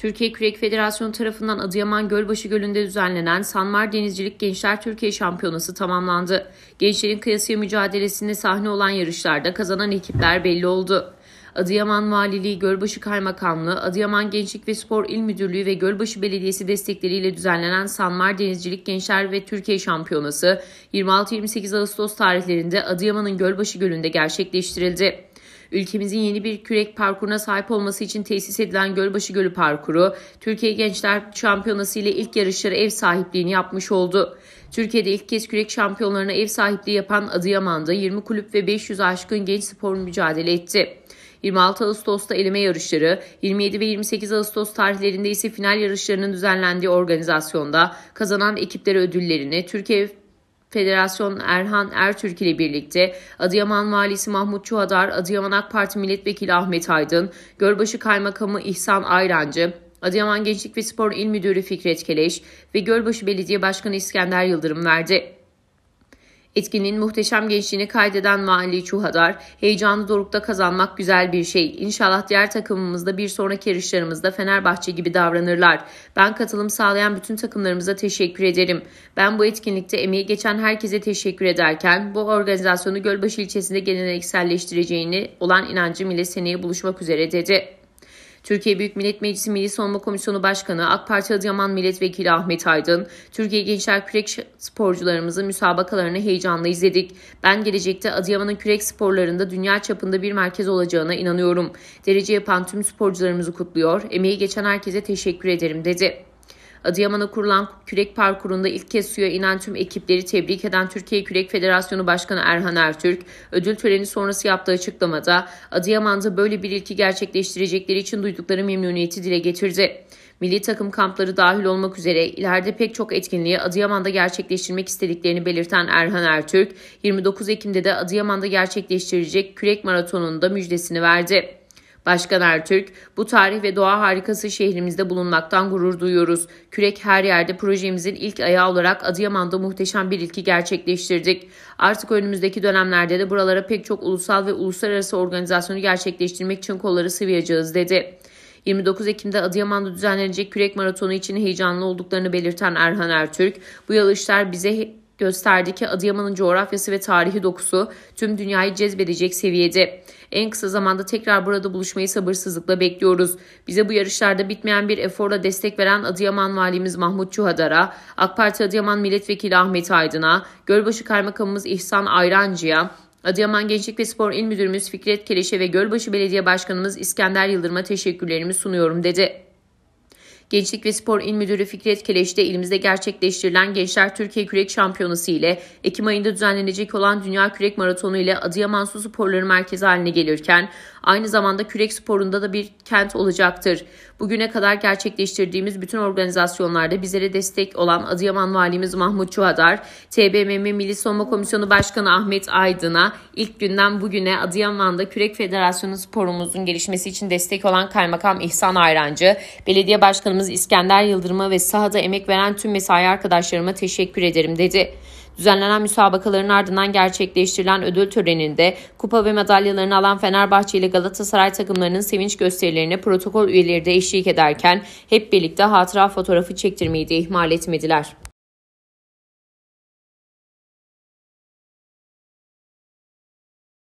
Türkiye Kürek Federasyonu tarafından Adıyaman Gölbaşı Gölü'nde düzenlenen Sanmar Denizcilik Gençler Türkiye Şampiyonası tamamlandı. Gençlerin kıyasıya mücadelesinde sahne olan yarışlarda kazanan ekipler belli oldu. Adıyaman Valiliği, Gölbaşı Kaymakamlığı, Adıyaman Gençlik ve Spor İl Müdürlüğü ve Gölbaşı Belediyesi destekleriyle düzenlenen Sanmar Denizcilik Gençler ve Türkiye Şampiyonası 26-28 Ağustos tarihlerinde Adıyaman'ın Gölbaşı Gölü'nde gerçekleştirildi. Ülkemizin yeni bir kürek parkuruna sahip olması için tesis edilen Gölbaşı Gölü Parkuru, Türkiye Gençler Şampiyonası ile ilk yarışları ev sahipliğini yapmış oldu. Türkiye'de ilk kez kürek şampiyonlarına ev sahipliği yapan Adıyaman'da 20 kulüp ve 500 aşkın genç spor mücadele etti. 26 Ağustos'ta eleme yarışları, 27 ve 28 Ağustos tarihlerinde ise final yarışlarının düzenlendiği organizasyonda kazanan ekiplere ödüllerini Türkiye Federasyon Erhan Ertürk ile birlikte Adıyaman Valisi Mahmut Çuhadar, Adıyaman AK Parti Milletvekili Ahmet Aydın, Gölbaşı Kaymakamı İhsan Ayrancı, Adıyaman Gençlik ve Spor İl Müdürü Fikret Keleş ve Gölbaşı Belediye Başkanı İskender Yıldırım verdi. Etkinliğin muhteşem gençliğini kaydeden Vali Çuhadar, heyecanlı dorukta kazanmak güzel bir şey. İnşallah diğer takımımızda bir sonraki yarışlarımızda Fenerbahçe gibi davranırlar. Ben katılım sağlayan bütün takımlarımıza teşekkür ederim. Ben bu etkinlikte emeği geçen herkese teşekkür ederken bu organizasyonu Gölbaşı ilçesinde gelenekselleştireceğini olan inancım ile seneye buluşmak üzere dedi. Türkiye Büyük Millet Meclisi Milli Savunma Komisyonu Başkanı AK Parti Adıyaman Milletvekili Ahmet Aydın, Türkiye Gençler Kürek sporcularımızın müsabakalarını heyecanla izledik. Ben gelecekte Adıyaman'ın kürek sporlarında dünya çapında bir merkez olacağına inanıyorum. Derece yapan tüm sporcularımızı kutluyor, emeği geçen herkese teşekkür ederim dedi. Adıyaman'a kurulan kürek parkurunda ilk kez suya inen tüm ekipleri tebrik eden Türkiye Kürek Federasyonu Başkanı Erhan Ertürk, ödül töreni sonrası yaptığı açıklamada Adıyaman'da böyle bir ilki gerçekleştirecekleri için duydukları memnuniyeti dile getirdi. Milli takım kampları dahil olmak üzere ileride pek çok etkinliği Adıyaman'da gerçekleştirmek istediklerini belirten Erhan Ertürk, 29 Ekim'de de Adıyaman'da gerçekleştirecek kürek maratonunda müjdesini verdi. Başkan Ertürk, bu tarih ve doğa harikası şehrimizde bulunmaktan gurur duyuyoruz. Kürek her yerde projemizin ilk ayağı olarak Adıyaman'da muhteşem bir ilki gerçekleştirdik. Artık önümüzdeki dönemlerde de buralara pek çok ulusal ve uluslararası organizasyonu gerçekleştirmek için kolları sıvayacağız dedi. 29 Ekim'de Adıyaman'da düzenlenecek kürek maratonu için heyecanlı olduklarını belirten Erhan Ertürk, bu yıl bize gösterdi ki Adıyaman'ın coğrafyası ve tarihi dokusu tüm dünyayı cezbedecek seviyede. En kısa zamanda tekrar burada buluşmayı sabırsızlıkla bekliyoruz. Bize bu yarışlarda bitmeyen bir eforla destek veren Adıyaman Valimiz Mahmut Çuhadar'a, AK Parti Adıyaman Milletvekili Ahmet Aydın'a, Gölbaşı Kaymakamımız İhsan Ayrancı'ya, Adıyaman Gençlik ve Spor İl Müdürümüz Fikret Keleş'e ve Gölbaşı Belediye Başkanımız İskender Yıldırım'a teşekkürlerimi sunuyorum dedi. Gençlik ve Spor İl Müdürü Fikret Keleş de ilimizde gerçekleştirilen Gençler Türkiye Kürek Şampiyonası ile Ekim ayında düzenlenecek olan Dünya Kürek Maratonu ile Adıyaman Su Sporları Merkezi haline gelirken aynı zamanda kürek sporunda da bir kent olacaktır. Bugüne kadar gerçekleştirdiğimiz bütün organizasyonlarda bizlere destek olan Adıyaman Valimiz Mahmut Çuhadar, TBMM Milli Savunma Komisyonu Başkanı Ahmet Aydın'a ilk günden bugüne Adıyaman'da Kürek Federasyonu sporumuzun gelişmesi için destek olan Kaymakam İhsan Ayrancı, Belediye Başkanımız İskender Yıldırım'a ve sahada emek veren tüm mesai arkadaşlarıma teşekkür ederim dedi. Düzenlenen müsabakaların ardından gerçekleştirilen ödül töreninde kupa ve madalyalarını alan Fenerbahçe ile Galatasaray takımlarının sevinç gösterilerine protokol üyeleri de eşlik ederken hep birlikte hatıra fotoğrafı çektirmeyi de ihmal etmediler.